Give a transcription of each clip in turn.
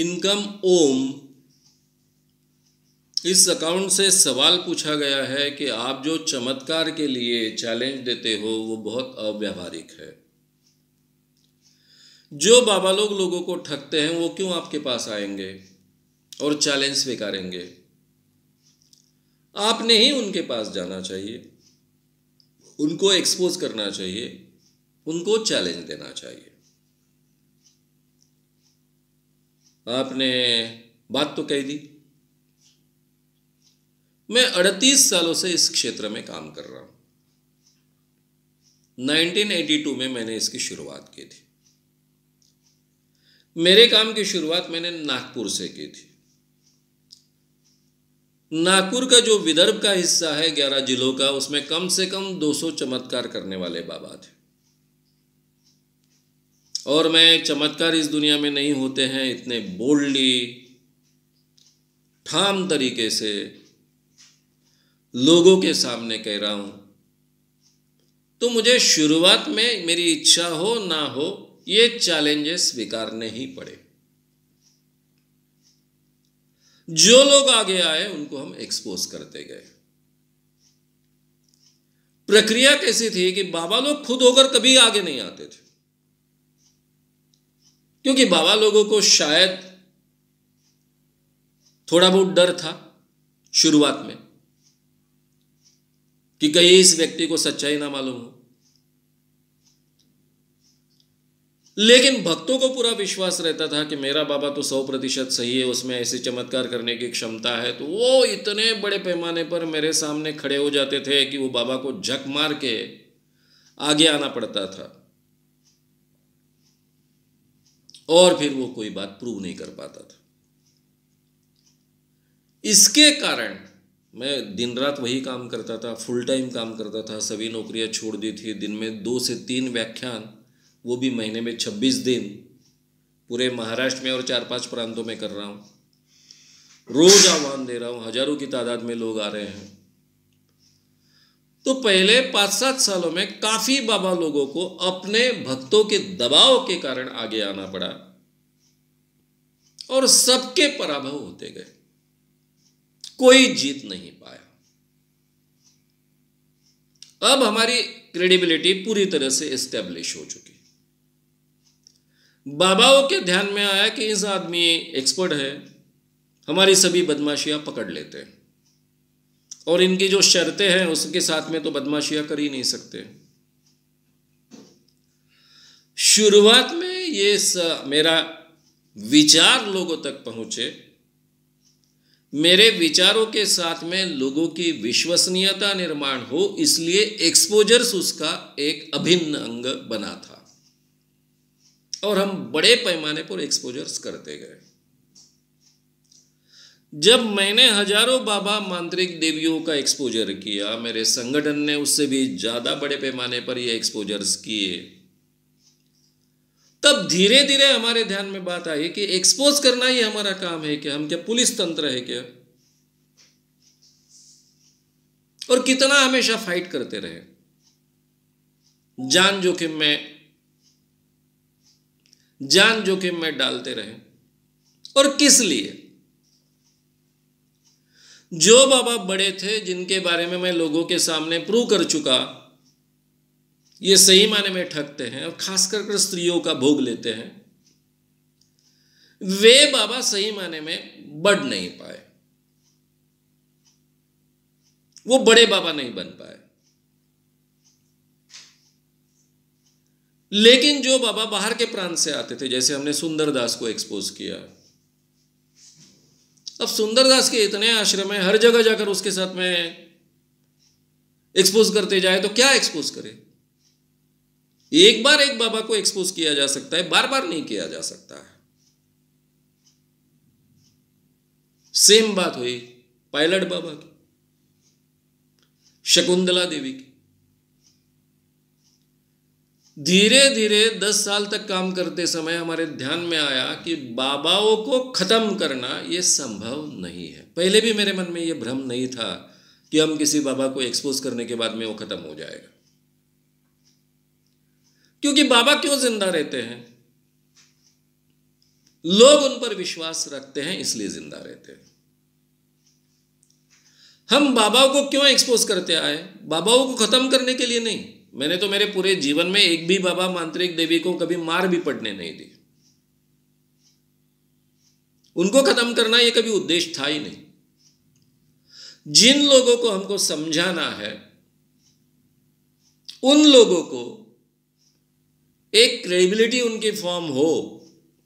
income ओम इस account से सवाल पूछा गया है कि आप जो चमत्कार के लिए चैलेंज देते हो वो बहुत अव्यवहारिक है जो बाबा लोग लोगों को ठगते हैं वो क्यों आपके पास आएंगे और चैलेंज स्वीकारेंगे आपने ही उनके पास जाना चाहिए उनको एक्सपोज करना चाहिए उनको चैलेंज देना चाहिए आपने बात तो कह दी मैं 38 सालों से इस क्षेत्र में काम कर रहा हूं 1982 में मैंने इसकी शुरुआत की थी मेरे काम की शुरुआत मैंने नागपुर से की थी नागपुर का जो विदर्भ का हिस्सा है ग्यारह जिलों का उसमें कम से कम 200 चमत्कार करने वाले बाबा थे और मैं चमत्कार इस दुनिया में नहीं होते हैं इतने बोल्डली ठाम तरीके से लोगों के सामने कह रहा हूं तो मुझे शुरुआत में मेरी इच्छा हो ना हो ये चैलेंजेस स्वीकारने ही पड़े जो लोग आगे आए उनको हम एक्सपोज करते गए प्रक्रिया कैसी थी कि बाबा लोग खुद होकर कभी आगे नहीं आते थे क्योंकि बाबा लोगों को शायद थोड़ा बहुत डर था शुरुआत में कि कहीं इस व्यक्ति को सच्चाई ना मालूम हो लेकिन भक्तों को पूरा विश्वास रहता था कि मेरा बाबा तो सौ प्रतिशत सही है उसमें ऐसे चमत्कार करने की क्षमता है तो वो इतने बड़े पैमाने पर मेरे सामने खड़े हो जाते थे कि वो बाबा को झक मार के आगे आना पड़ता था और फिर वो कोई बात प्रूव नहीं कर पाता था इसके कारण मैं दिन रात वही काम करता था फुल टाइम काम करता था सभी नौकरियां छोड़ दी थी दिन में दो से तीन व्याख्यान वो भी महीने में छब्बीस दिन पूरे महाराष्ट्र में और चार पांच प्रांतों में कर रहा हूँ रोज़ आह्वान दे रहा हूँ हज़ारों की तादाद में लोग आ रहे हैं तो पहले पांच सात सालों में काफ़ी बाबा लोगों को अपने भक्तों के दबाव के कारण आगे आना पड़ा और सबके पराभव होते गए कोई जीत नहीं पाया अब हमारी क्रेडिबिलिटी पूरी तरह से एस्टेब्लिश हो चुकी बाबाओं के ध्यान में आया कि इस आदमी एक्सपर्ट है हमारी सभी बदमाशियां पकड़ लेते हैं और इनकी जो शर्तें हैं उसके साथ में तो बदमाशियां कर ही नहीं सकते शुरुआत में ये मेरा विचार लोगों तक पहुंचे मेरे विचारों के साथ में लोगों की विश्वसनीयता निर्माण हो इसलिए एक्सपोजर्स उसका एक अभिन्न अंग बना था और हम बड़े पैमाने पर एक्सपोजर्स करते गए जब मैंने हजारों बाबा मांत्रिक देवियों का एक्सपोजर किया मेरे संगठन ने उससे भी ज्यादा बड़े पैमाने पर ये एक्सपोजर्स किए तब धीरे धीरे हमारे ध्यान में बात आई कि एक्सपोज करना ही हमारा काम है क्या हम क्या पुलिस तंत्र है क्या और कितना हमेशा फाइट करते रहे जान जोखिम में जान जोखिम में डालते रहे और किस लिए जो बाबा बड़े थे जिनके बारे में मैं लोगों के सामने प्रूव कर चुका ये सही माने में ठगते हैं और खासकर कर स्त्रियों का भोग लेते हैं वे बाबा सही माने में बढ़ नहीं पाए वो बड़े बाबा नहीं बन पाए लेकिन जो बाबा बाहर के प्रांत से आते थे जैसे हमने सुंदरदास को एक्सपोज किया अब सुंदरदास के इतने आश्रम है हर जगह जाकर उसके साथ में एक्सपोज करते जाए तो क्या एक्सपोज करें एक बार एक बाबा को एक्सपोज किया जा सकता है बार बार नहीं किया जा सकता है सेम बात हुई पायलट बाबा की शकुंदला देवी की धीरे धीरे दस साल तक काम करते समय हमारे ध्यान में आया कि बाबाओं को ख़त्म करना ये संभव नहीं है पहले भी मेरे मन में ये भ्रम नहीं था कि हम किसी बाबा को एक्सपोज करने के बाद में वो ख़त्म हो जाएगा क्योंकि बाबा क्यों जिंदा रहते हैं लोग उन पर विश्वास रखते हैं इसलिए जिंदा रहते हैं हम बाबाओं को क्यों एक्सपोज करते आए बाबाओं को ख़त्म करने के लिए नहीं मैंने तो मेरे पूरे जीवन में एक भी बाबा मांत्रिक देवी को कभी मार भी पड़ने नहीं दी उनको खत्म करना यह कभी उद्देश्य था ही नहीं जिन लोगों को हमको समझाना है उन लोगों को एक क्रेडिबिलिटी उनकी फॉर्म हो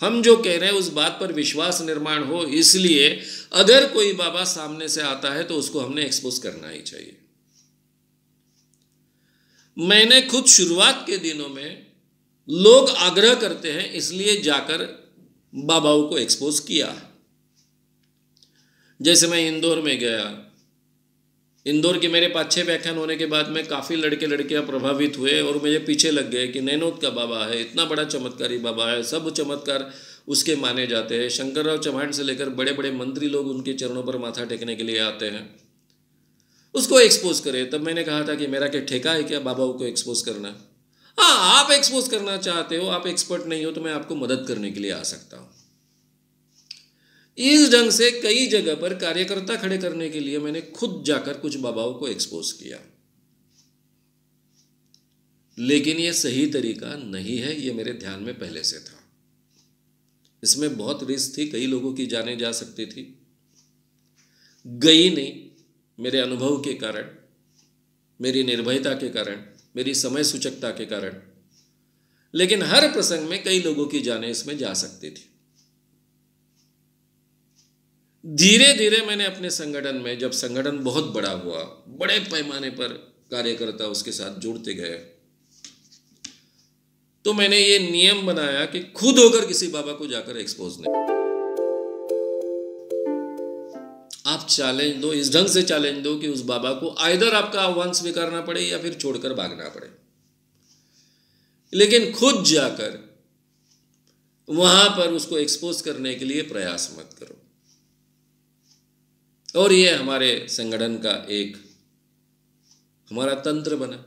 हम जो कह रहे हैं उस बात पर विश्वास निर्माण हो इसलिए अगर कोई बाबा सामने से आता है तो उसको हमने एक्सपोज करना ही चाहिए मैंने खुद शुरुआत के दिनों में लोग आग्रह करते हैं इसलिए जाकर बाबाओं को एक्सपोज किया जैसे मैं इंदौर में गया इंदौर के मेरे पाँच छः व्याख्यान होने के बाद में काफ़ी लड़के लड़कियां प्रभावित हुए और मुझे पीछे लग गए कि नैनोद का बाबा है इतना बड़ा चमत्कारी बाबा है सब चमत्कार उसके माने जाते हैं शंकर राव चौहान से लेकर बड़े बड़े मंत्री लोग उनके चरणों पर माथा टेकने के लिए आते हैं उसको एक्सपोज करे तब मैंने कहा था कि मेरा क्या ठेका है क्या बाबा को एक्सपोज करना हाँ आप एक्सपोज करना चाहते हो आप एक्सपर्ट नहीं हो तो मैं आपको मदद करने के लिए आ सकता हूँ इस ढंग से कई जगह पर कार्यकर्ता खड़े करने के लिए मैंने खुद जाकर कुछ बाबाओं को एक्सपोज किया लेकिन यह सही तरीका नहीं है यह मेरे ध्यान में पहले से था इसमें बहुत रिस्क थी कई लोगों की जाने जा सकती थी गई नहीं मेरे अनुभव के कारण मेरी निर्भयता के कारण मेरी समय सूचकता के कारण लेकिन हर प्रसंग में कई लोगों की जाने इसमें जा सकती थी धीरे धीरे मैंने अपने संगठन में जब संगठन बहुत बड़ा हुआ बड़े पैमाने पर कार्यकर्ता उसके साथ जुड़ते गए तो मैंने ये नियम बनाया कि खुद होकर किसी बाबा को जाकर एक्सपोज नहीं आप चैलेंज दो इस ढंग से चैलेंज दो कि उस बाबा को आइधर आपका आह्वान स्वीकारना पड़े या फिर छोड़कर भागना पड़े लेकिन खुद जाकर वहां पर उसको एक्सपोज करने के लिए प्रयास मत करो और यह हमारे संगठन का एक हमारा तंत्र बना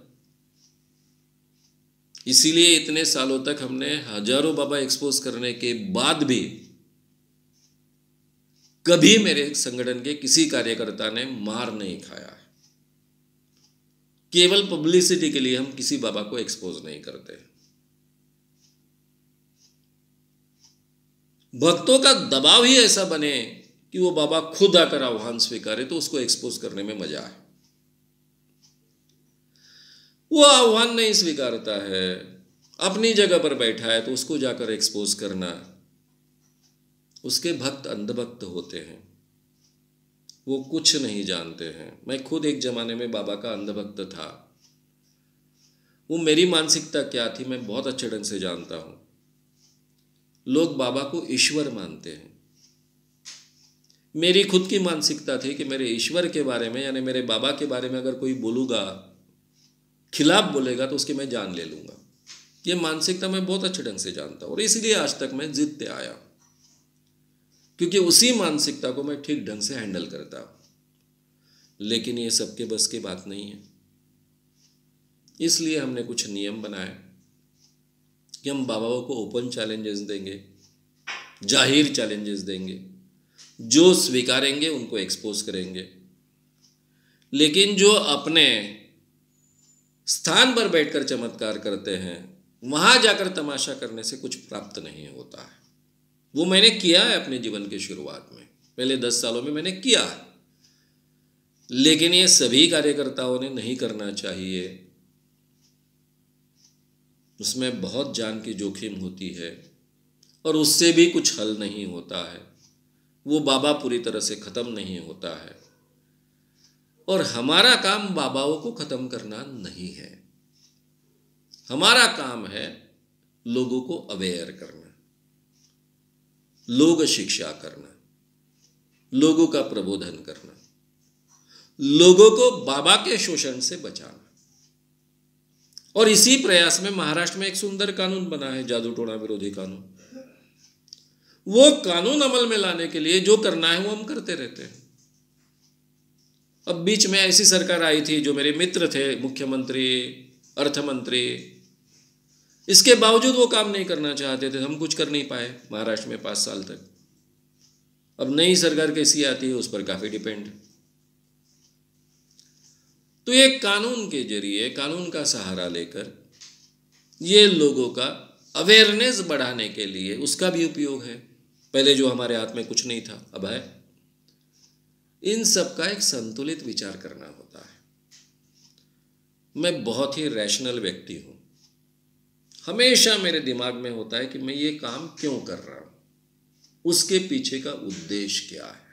इसीलिए इतने सालों तक हमने हजारों बाबा एक्सपोज करने के बाद भी कभी मेरे संगठन के किसी कार्यकर्ता ने मार नहीं खाया है केवल पब्लिसिटी के लिए हम किसी बाबा को एक्सपोज नहीं करते भक्तों का दबाव ही ऐसा बने कि वो बाबा खुद आकर आह्वान स्वीकारे तो उसको एक्सपोज करने में मजा है वो आह्वान नहीं स्वीकारता है अपनी जगह पर बैठा है तो उसको जाकर एक्सपोज करना उसके भक्त अंधभक्त होते हैं वो कुछ नहीं जानते हैं मैं खुद एक ज़माने में बाबा का अंधभक्त था वो मेरी मानसिकता क्या थी मैं बहुत अच्छे ढंग से जानता हूं लोग बाबा को ईश्वर मानते हैं मेरी खुद की मानसिकता थी कि मेरे ईश्वर के बारे में यानी मेरे बाबा के बारे में अगर कोई बोलूंगा खिलाफ बोलेगा तो उसके मैं जान ले लूंगा ये मानसिकता मैं बहुत अच्छे ढंग से जानता हूँ और इसलिए आज तक मैं जीतते आया क्योंकि उसी मानसिकता को मैं ठीक ढंग से हैंडल करता हूं लेकिन ये सबके बस की बात नहीं है इसलिए हमने कुछ नियम बनाए कि हम बाबाओं को ओपन चैलेंजेस देंगे जाहिर चैलेंजेस देंगे जो स्वीकारेंगे उनको एक्सपोज करेंगे लेकिन जो अपने स्थान पर बैठकर चमत्कार करते हैं वहां जाकर तमाशा करने से कुछ प्राप्त नहीं होता है वो मैंने किया है अपने जीवन के शुरुआत में पहले दस सालों में मैंने किया है लेकिन ये सभी कार्यकर्ताओं ने नहीं करना चाहिए उसमें बहुत जान की जोखिम होती है और उससे भी कुछ हल नहीं होता है वो बाबा पूरी तरह से ख़त्म नहीं होता है और हमारा काम बाबाओं को ख़त्म करना नहीं है हमारा काम है लोगों को अवेयर करना लोग शिक्षा करना लोगों का प्रबोधन करना लोगों को बाबा के शोषण से बचाना और इसी प्रयास में महाराष्ट्र में एक सुंदर कानून बना है जादू टोड़ा विरोधी कानून वो कानून अमल में लाने के लिए जो करना है वो हम करते रहते हैं अब बीच में ऐसी सरकार आई थी जो मेरे मित्र थे मुख्यमंत्री अर्थमंत्री इसके बावजूद वो काम नहीं करना चाहते थे हम कुछ कर नहीं पाए महाराष्ट्र में पाँच साल तक अब नई सरकार कैसी आती है उस पर काफ़ी डिपेंड तो ये कानून के जरिए कानून का सहारा लेकर ये लोगों का अवेयरनेस बढ़ाने के लिए उसका भी उपयोग है पहले जो हमारे हाथ में कुछ नहीं था अब है इन सब का एक संतुलित विचार करना होता है मैं बहुत ही रैशनल व्यक्ति हूँ हमेशा मेरे दिमाग में होता है कि मैं ये काम क्यों कर रहा हूं उसके पीछे का उद्देश्य क्या है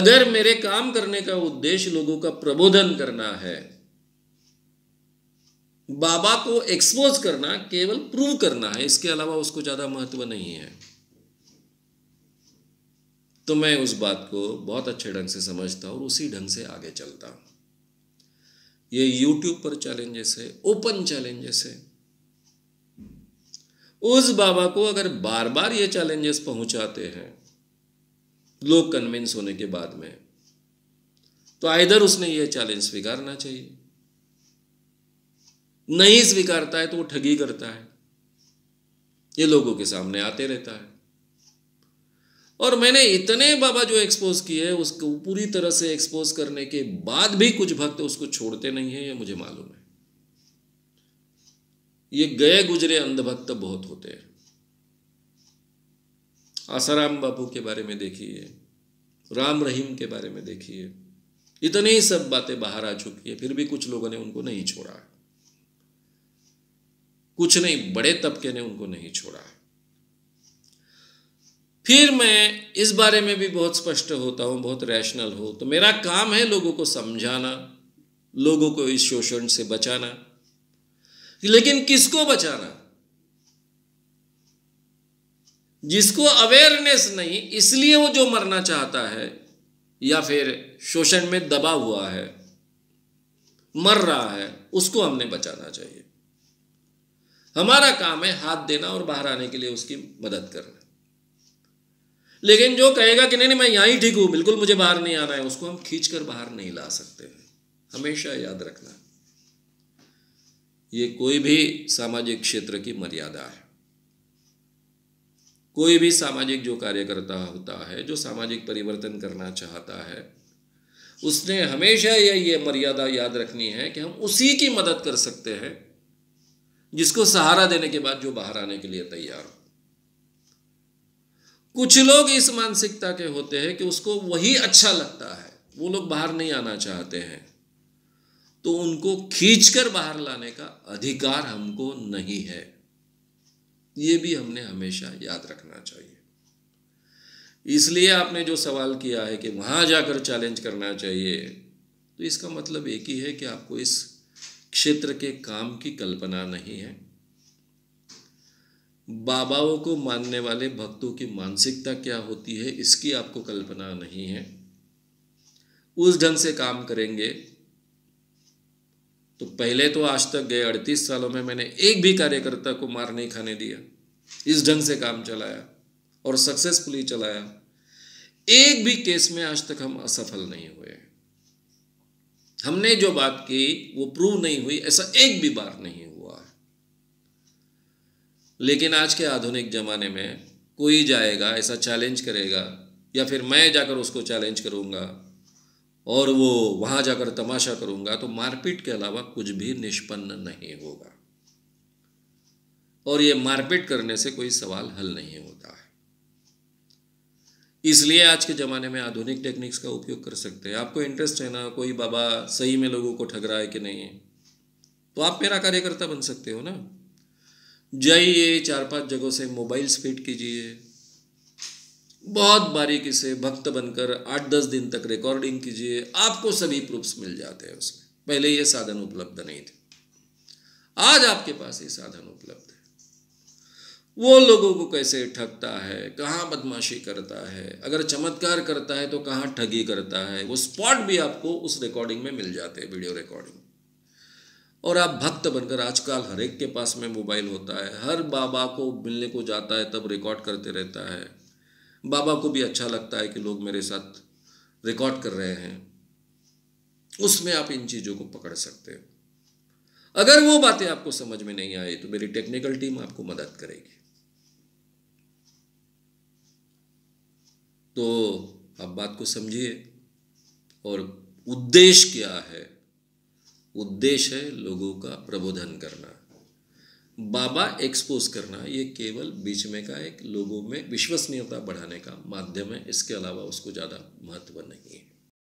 अगर मेरे काम करने का उद्देश्य लोगों का प्रबोधन करना है बाबा को एक्सपोज करना केवल प्रूव करना है इसके अलावा उसको ज्यादा महत्व नहीं है तो मैं उस बात को बहुत अच्छे ढंग से समझता हूं और उसी ढंग से आगे चलता हूं ये यूट्यूब पर चैलेंजेस है ओपन चैलेंजेस है उस बाबा को अगर बार बार ये चैलेंजेस पहुंचाते हैं लोग कन्विंस होने के बाद में तो आइधर उसने ये चैलेंज स्वीकारना चाहिए नहीं स्वीकारता है तो वो ठगी करता है ये लोगों के सामने आते रहता है और मैंने इतने बाबा जो एक्सपोज किए उसको पूरी तरह से एक्सपोज करने के बाद भी कुछ भक्त उसको छोड़ते नहीं है ये मुझे मालूम है ये गए गुजरे अंधभक्त बहुत होते हैं आसाराम बापू के बारे में देखिए राम रहीम के बारे में देखिए इतनी सब बातें बाहर आ चुकी है फिर भी कुछ लोगों ने उनको नहीं छोड़ा कुछ नहीं बड़े तबके ने उनको नहीं छोड़ा है फिर मैं इस बारे में भी बहुत स्पष्ट होता हूँ बहुत रैशनल हो तो मेरा काम है लोगों को समझाना लोगों को इस शोषण से बचाना लेकिन किसको बचाना जिसको अवेयरनेस नहीं इसलिए वो जो मरना चाहता है या फिर शोषण में दबा हुआ है मर रहा है उसको हमने बचाना चाहिए हमारा काम है हाथ देना और बाहर आने के लिए उसकी मदद करना लेकिन जो कहेगा कि नहीं नहीं मैं यहाँ ही ठीक हूँ बिल्कुल मुझे बाहर नहीं आना है उसको हम खींच कर बाहर नहीं ला सकते हमेशा याद रखना ये कोई भी सामाजिक क्षेत्र की मर्यादा है कोई भी सामाजिक जो कार्यकर्ता होता है जो सामाजिक परिवर्तन करना चाहता है उसने हमेशा यह ये मर्यादा याद रखनी है कि हम उसी की मदद कर सकते हैं जिसको सहारा देने के बाद जो बाहर आने के लिए तैयार हो कुछ लोग इस मानसिकता के होते हैं कि उसको वही अच्छा लगता है वो लोग बाहर नहीं आना चाहते हैं तो उनको खींचकर बाहर लाने का अधिकार हमको नहीं है ये भी हमने हमेशा याद रखना चाहिए इसलिए आपने जो सवाल किया है कि वहां जाकर चैलेंज करना चाहिए तो इसका मतलब एक ही है कि आपको इस क्षेत्र के काम की कल्पना नहीं है बाबाओं को मानने वाले भक्तों की मानसिकता क्या होती है इसकी आपको कल्पना नहीं है उस ढंग से काम करेंगे तो पहले तो आज तक गए अड़तीस सालों में मैंने एक भी कार्यकर्ता को मार नहीं खाने दिया इस ढंग से काम चलाया और सक्सेसफुली चलाया एक भी केस में आज तक हम असफल नहीं हुए हमने जो बात की वो प्रूव नहीं हुई ऐसा एक भी बार नहीं लेकिन आज के आधुनिक ज़माने में कोई जाएगा ऐसा चैलेंज करेगा या फिर मैं जाकर उसको चैलेंज करूँगा और वो वहाँ जाकर तमाशा करूँगा तो मारपीट के अलावा कुछ भी निष्पन्न नहीं होगा और ये मारपीट करने से कोई सवाल हल नहीं होता है इसलिए आज के ज़माने में आधुनिक टेक्निक्स का उपयोग कर सकते हैं आपको इंटरेस्ट है ना कोई बाबा सही में लोगों को ठग रहा है कि नहीं तो आप मेरा कार्यकर्ता बन सकते हो ना जाइए चार पांच जगहों से मोबाइल स्पीड कीजिए बहुत बारीकी से भक्त बनकर आठ दस दिन तक रिकॉर्डिंग कीजिए आपको सभी प्रूफ्स मिल जाते हैं उसमें पहले ये साधन उपलब्ध नहीं थे आज आपके पास ये साधन उपलब्ध है वो लोगों को कैसे ठगता है कहाँ बदमाशी करता है अगर चमत्कार करता है तो कहाँ ठगी करता है वो स्पॉट भी आपको उस रिकॉर्डिंग में मिल जाते हैं वीडियो रिकॉर्डिंग और आप भक्त बनकर आजकल हर एक के पास में मोबाइल होता है हर बाबा को मिलने को जाता है तब रिकॉर्ड करते रहता है बाबा को भी अच्छा लगता है कि लोग मेरे साथ रिकॉर्ड कर रहे हैं उसमें आप इन चीज़ों को पकड़ सकते हो अगर वो बातें आपको समझ में नहीं आई तो मेरी टेक्निकल टीम आपको मदद करेगी तो आप बात को समझिए और उद्देश्य क्या है उद्देश्य है लोगों का प्रबोधन करना बाबा एक्सपोज करना ये केवल बीच में का एक लोगों में विश्वसनीयता बढ़ाने का माध्यम है इसके अलावा उसको ज़्यादा महत्व नहीं है